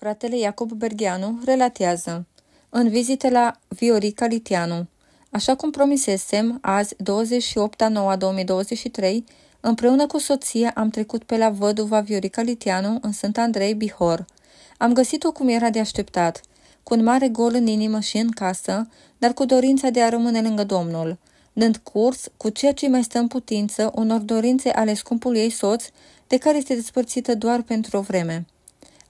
fratele Iacob Bergheanu, relatează În vizite la Viorica Litianu Așa cum promisesem, azi, 28 noua 2023, împreună cu soția am trecut pe la văduva Viorica Litianu în Sânt Andrei, Bihor. Am găsit-o cum era de așteptat, cu un mare gol în inimă și în casă, dar cu dorința de a rămâne lângă Domnul, dând curs cu ceea ce mai stă în putință unor dorințe ale scumpului ei soț, de care este despărțită doar pentru o vreme.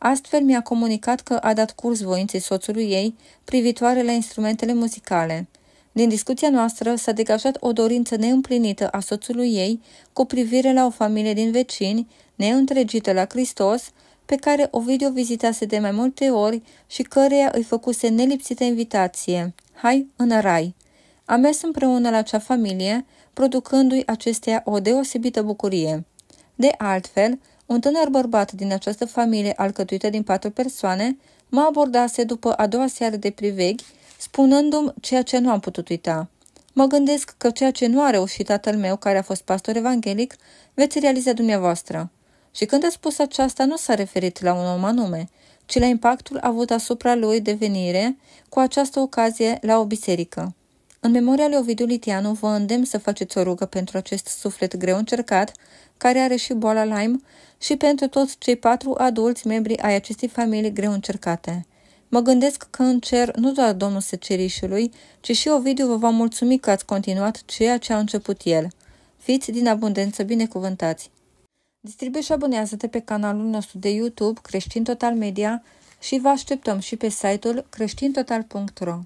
Astfel mi-a comunicat că a dat curs voinței soțului ei privitoare la instrumentele muzicale. Din discuția noastră s-a degajat o dorință neîmplinită a soțului ei cu privire la o familie din vecini, neîntregită la Hristos, pe care Ovidiu vizitase de mai multe ori și căreia îi făcuse nelipsită invitație. Hai în rai! A mers împreună la acea familie, producându-i acestea o deosebită bucurie. De altfel, un tânăr bărbat din această familie, alcătuită din patru persoane, mă abordase după a doua seară de priveghi, spunându-mi ceea ce nu am putut uita. Mă gândesc că ceea ce nu a reușit tatăl meu, care a fost pastor evanghelic, veți realiza dumneavoastră. Și când a spus aceasta, nu s-a referit la un om anume, ci la impactul avut asupra lui devenire cu această ocazie la o biserică. În memoria lui Ovidiu Litianu vă îndemn să faceți o rugă pentru acest suflet greu încercat, care are și boala Lyme, și pentru toți cei patru adulți membri ai acestei familii greu încercate. Mă gândesc că în cer nu doar Domnul Secerișului, ci și Ovidiu vă va mulțumi că ați continuat ceea ce a început el. Fiți din abundență binecuvântați! Distribuie și abonează-te pe canalul nostru de YouTube Creștin Total Media și vă așteptăm și pe site-ul creștintotal.ro